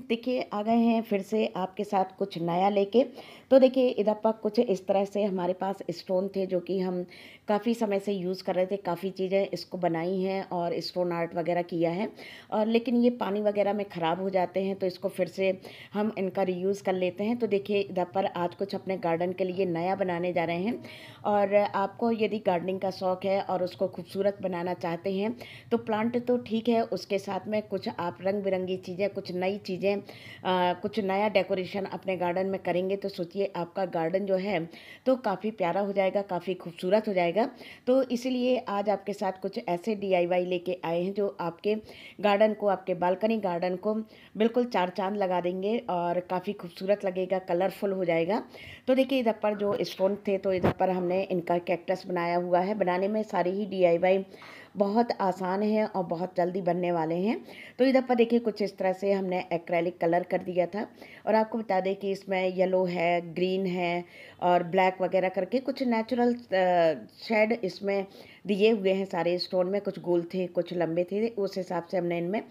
friend देखिए आ गए हैं फिर से आपके साथ कुछ नया लेके तो देखिए इधर पर कुछ इस तरह से हमारे पास स्टोन थे जो कि हम काफ़ी समय से यूज़ कर रहे थे काफ़ी चीज़ें इसको बनाई हैं और स्टोन आर्ट वगैरह किया है और लेकिन ये पानी वगैरह में ख़राब हो जाते हैं तो इसको फिर से हम इनका रीयूज़ कर लेते हैं तो देखिए इधर पर आज कुछ अपने गार्डन के लिए नया बनाने जा रहे हैं और आपको यदि गार्डनिंग का शौक़ है और उसको खूबसूरत बनाना चाहते हैं तो प्लांट तो ठीक है उसके साथ में कुछ आप रंग बिरंगी चीज़ें कुछ नई चीज़ें कुछ नया डेकोरेशन अपने गार्डन में करेंगे तो सोचिए ये आपका गार्डन जो है तो काफ़ी प्यारा हो जाएगा काफ़ी खूबसूरत हो जाएगा तो इसीलिए आज आपके साथ कुछ ऐसे डी लेके आए हैं जो आपके गार्डन को आपके बालकनी गार्डन को बिल्कुल चार चांद लगा देंगे और काफ़ी खूबसूरत लगेगा कलरफुल हो जाएगा तो देखिए इधर पर जो स्टोन थे तो इधर पर हमने इनका कैक्टस बनाया हुआ है बनाने में सारी ही डी बहुत आसान है और बहुत जल्दी बनने वाले हैं तो इधर पर देखिए कुछ इस तरह से हमने एक्रेलिक कलर कर दिया था और आपको बता दें कि इसमें येलो है ग्रीन है और ब्लैक वगैरह करके कुछ नेचुरल शेड इसमें दिए हुए हैं सारे स्टोन में कुछ गोल थे कुछ लंबे थे उस हिसाब से हमने इनमें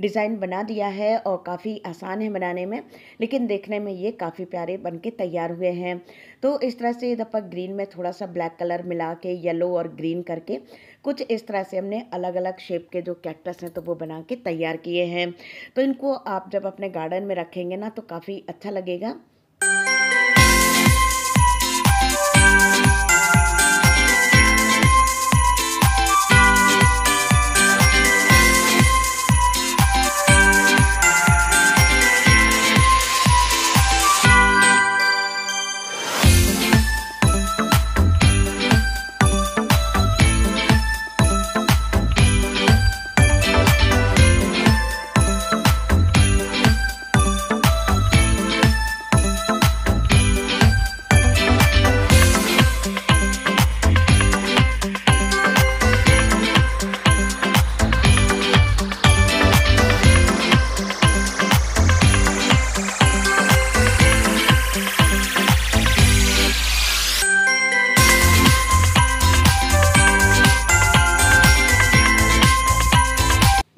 डिज़ाइन बना दिया है और काफ़ी आसान है बनाने में लेकिन देखने में ये काफ़ी प्यारे बन के तैयार हुए हैं तो इस तरह से इधर ग्रीन में थोड़ा सा ब्लैक कलर मिला के येलो और ग्रीन करके कुछ इस तरह से हमने अलग अलग शेप के जो कैक्टस हैं तो वो बना के तैयार किए हैं तो इनको आप जब अपने गार्डन में रखेंगे ना तो काफ़ी अच्छा लगेगा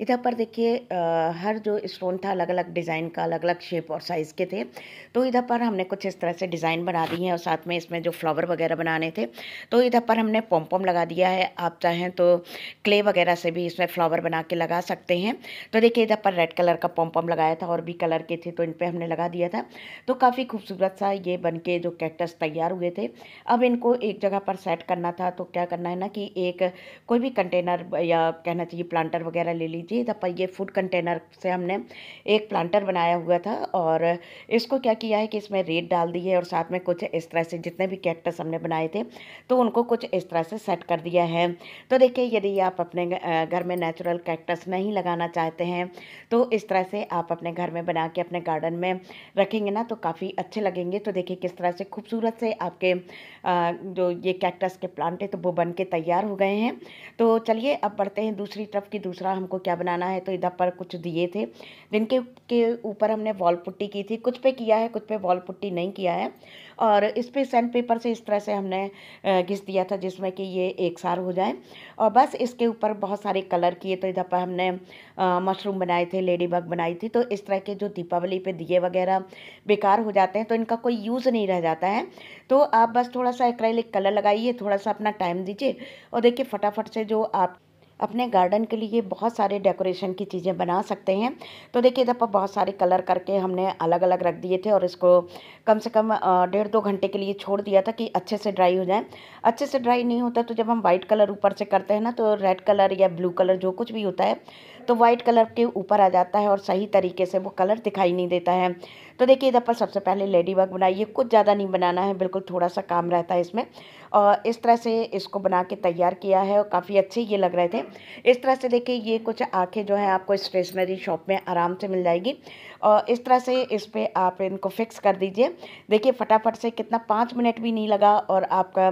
इधर पर देखिए हर जो स्टोन था अलग अलग डिज़ाइन का अलग अलग शेप और साइज़ के थे तो इधर पर हमने कुछ इस तरह से डिज़ाइन बना दी है और साथ में इसमें जो फ्लावर वगैरह बनाने थे तो इधर पर हमने पॉम्पॉम लगा दिया है आप चाहें तो क्ले वगैरह से भी इसमें फ्लावर बना के लगा सकते हैं तो देखिए इधर पर रेड कलर का पॉम्पॉम लगाया था और भी कलर के थे तो इन पर हमने लगा दिया था तो काफ़ी खूबसूरत सा ये बन के जो कैक्टस तैयार हुए थे अब इनको एक जगह पर सेट करना था तो क्या करना है ना कि एक कोई भी कंटेनर या कहना चाहिए प्लांटर वगैरह ले लीजिए थी तब ये फूड कंटेनर से हमने एक प्लांटर बनाया हुआ था और इसको क्या किया है कि इसमें रेत डाल दी है और साथ में कुछ इस तरह से जितने भी कैक्टस हमने बनाए थे तो उनको कुछ इस तरह से सेट कर दिया है तो देखिए यदि आप अपने घर में नेचुरल कैक्टस नहीं लगाना चाहते हैं तो इस तरह से आप अपने घर में बना के अपने गार्डन में रखेंगे ना तो काफ़ी अच्छे लगेंगे तो देखिए किस तरह से खूबसूरत से आपके जो ये कैक्टस के प्लांट है तो वो बन के तैयार हो गए हैं तो चलिए अब बढ़ते हैं दूसरी तरफ कि दूसरा हमको क्या बनाना है तो इधर पर कुछ दिए थे जिनके के ऊपर हमने वॉल पुट्टी की थी कुछ पे किया है कुछ पे वॉल पुट्टी नहीं किया है और इस पर पे सैंड पेपर से इस तरह से हमने घिस दिया था जिसमें कि ये एक सार हो जाए और बस इसके ऊपर बहुत सारे कलर किए तो इधर पर हमने मशरूम बनाए थे लेडी बग बनाई थी तो इस तरह के जो दीपावली पे दिए वगैरह बेकार हो जाते हैं तो इनका कोई यूज़ नहीं रह जाता है तो आप बस थोड़ा सा एक कलर लगाइए थोड़ा सा अपना टाइम दीजिए और देखिए फटाफट से जो आप अपने गार्डन के लिए बहुत सारे डेकोरेशन की चीज़ें बना सकते हैं तो देखिए इधर पर बहुत सारे कलर करके हमने अलग अलग रख दिए थे और इसको कम से कम डेढ़ दो घंटे के लिए छोड़ दिया था कि अच्छे से ड्राई हो जाए अच्छे से ड्राई नहीं होता तो जब हम वाइट कलर ऊपर से करते हैं ना तो रेड कलर या ब्लू कलर जो कुछ भी होता है तो वाइट कलर के ऊपर आ जाता है और सही तरीके से वो कलर दिखाई नहीं देता है तो देखिए इधर पर सबसे पहले लेडी बग बनाइए कुछ ज़्यादा नहीं बनाना है बिल्कुल थोड़ा सा काम रहता है इसमें और इस तरह से इसको बना के तैयार किया है और काफ़ी अच्छे ये लग रहे थे इस तरह से देखिए ये कुछ आँखें जो हैं आपको स्टेशनरी शॉप में आराम से मिल जाएगी और इस तरह से इस पर आप इनको फिक्स कर दीजिए देखिए फटाफट से कितना पाँच मिनट भी नहीं लगा और आपका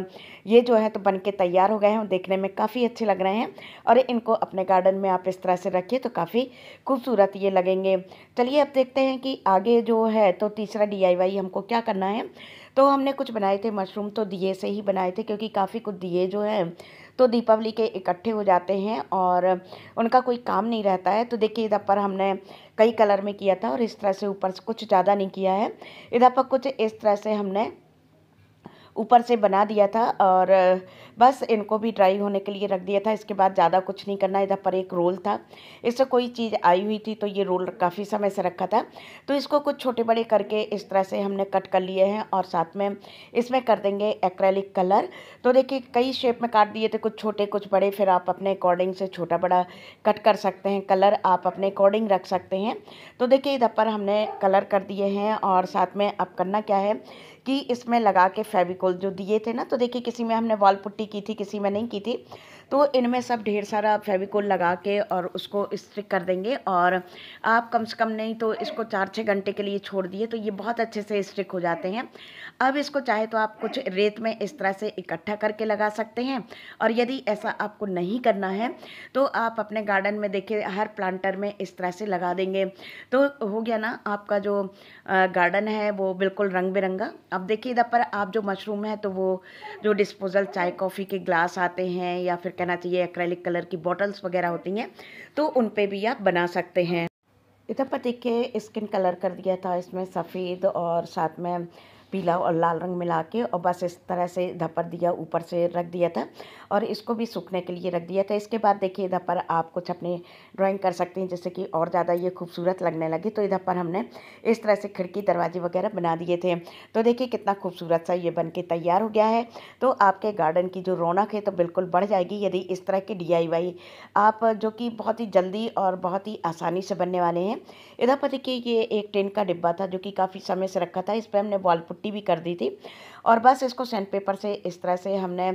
ये जो है तो बन के तैयार हो गए हैं देखने में काफ़ी अच्छे लग रहे हैं और इनको अपने गार्डन में आप इस तरह से रखिए तो काफ़ी खूबसूरत ये लगेंगे चलिए अब देखते हैं कि आगे जो है तो तीसरा डी हमको क्या करना है तो हमने कुछ बनाए थे मशरूम तो दिए से ही बनाए थे क्योंकि काफ़ी कुछ दिए जो हैं तो दीपावली के इकट्ठे हो जाते हैं और उनका कोई काम नहीं रहता है तो देखिए इधर पर हमने कई कलर में किया था और इस तरह से ऊपर से कुछ ज़्यादा नहीं किया है इधर पर कुछ इस तरह से हमने ऊपर से बना दिया था और बस इनको भी ड्राई होने के लिए रख दिया था इसके बाद ज़्यादा कुछ नहीं करना इधर पर एक रोल था इससे कोई चीज़ आई हुई थी तो ये रोल काफ़ी समय से रखा था तो इसको कुछ छोटे बड़े करके इस तरह से हमने कट कर लिए हैं और साथ में इसमें कर देंगे एक्रेलिक कलर तो देखिए कई शेप में काट दिए थे कुछ छोटे कुछ बड़े फिर आप अपने अकॉर्डिंग से छोटा बड़ा कट कर सकते हैं कलर आप अपने अकॉर्डिंग रख सकते हैं तो देखिए इधर पर हमने कलर कर दिए हैं और साथ में अब करना क्या है कि इसमें लगा के फेविकोल जो दिए थे ना तो देखिए किसी में हमने वॉल पुट्टी की थी किसी में नहीं की थी तो इनमें सब ढेर सारा फेविकोल लगा के और उसको स्ट्रिक कर देंगे और आप कम से कम नहीं तो इसको चार छः घंटे के लिए छोड़ दिए तो ये बहुत अच्छे से स्ट्रिक हो जाते हैं अब इसको चाहे तो आप कुछ रेत में इस तरह से इकट्ठा करके लगा सकते हैं और यदि ऐसा आपको नहीं करना है तो आप अपने गार्डन में देखिए हर प्लांटर में इस तरह से लगा देंगे तो हो गया ना आपका जो गार्डन है वो बिल्कुल रंग बिरंगा अब देखिए इधर पर आप जो मशरूम है तो वो जो डिस्पोजल चाय कॉफ़ी के ग्लास आते हैं या फिर कहना चाहिए एक्रेलिक कलर की बॉटल्स वगैरह होती हैं तो उन पर भी आप बना सकते हैं इधर पर देखिए स्किन कलर कर दिया था इसमें सफ़ेद और साथ में पीला और लाल रंग मिला के और बस इस तरह से धपर दिया ऊपर से रख दिया था और इसको भी सूखने के लिए रख दिया था इसके बाद देखिए इधर पर आप कुछ अपने ड्राइंग कर सकते हैं जैसे कि और ज़्यादा ये खूबसूरत लगने लगी तो इधर पर हमने इस तरह से खिड़की दरवाजे वगैरह बना दिए थे तो देखिए कितना खूबसूरत सा ये बन के तैयार हो गया है तो आपके गार्डन की जो रौनक है तो बिल्कुल बढ़ जाएगी यदि इस तरह की डी आप जो कि बहुत ही जल्दी और बहुत ही आसानी से बनने वाले हैं इधर पर देखिए ये एक टेन का डिब्बा था जो कि काफ़ी समय से रखा था इस पर हमने वॉल पुट्टी भी कर दी थी और बस इसको सैंड पेपर से इस तरह से हमने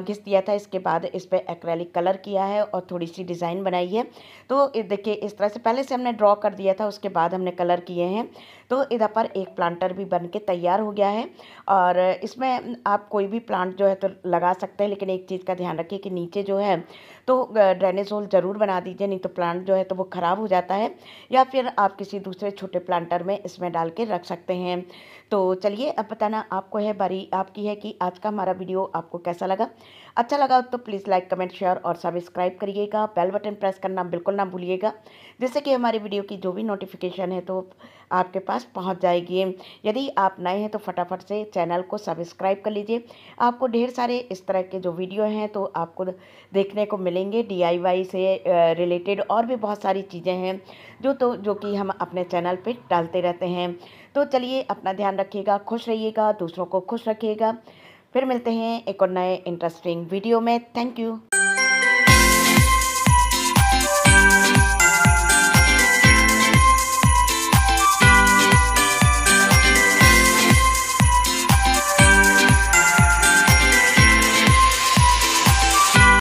घिस दिया था इसके बाद इस पर एक्रेलिक कलर किया है और थोड़ी सी डिज़ाइन बनाई है तो देखिए इस तरह से पहले से हमने ड्रॉ कर दिया था उसके बाद हमने कलर किए हैं तो इधर पर एक प्लांटर भी बन के तैयार हो गया है और इसमें आप कोई भी प्लांट जो है तो लगा सकते हैं लेकिन एक चीज़ का ध्यान रखिए कि नीचे जो है तो ड्रेनेज होल ज़रूर बना दीजिए नहीं तो प्लांट जो है तो वो ख़राब हो जाता है या फिर आप किसी दूसरे छोटे प्लांटर में इसमें डाल के रख सकते हैं तो चलिए अब बताना आपको है बारी आपकी है कि आज का हमारा वीडियो आपको कैसा लगा अच्छा लगा तो प्लीज़ लाइक कमेंट शेयर और सब्सक्राइब करिएगा बेल बटन प्रेस करना बिल्कुल ना भूलिएगा जैसे कि हमारी वीडियो की जो भी नोटिफिकेशन है तो आपके पास पास पहुंच जाएगी यदि आप नए हैं तो फटाफट से चैनल को सब्सक्राइब कर लीजिए आपको ढेर सारे इस तरह के जो वीडियो हैं तो आपको देखने को मिलेंगे डी से रिलेटेड और भी बहुत सारी चीज़ें हैं जो तो जो कि हम अपने चैनल पर डालते रहते हैं तो चलिए अपना ध्यान रखिएगा खुश रहिएगा दूसरों को खुश रखिएगा फिर मिलते हैं एक और नए इंटरेस्टिंग वीडियो में थैंक यू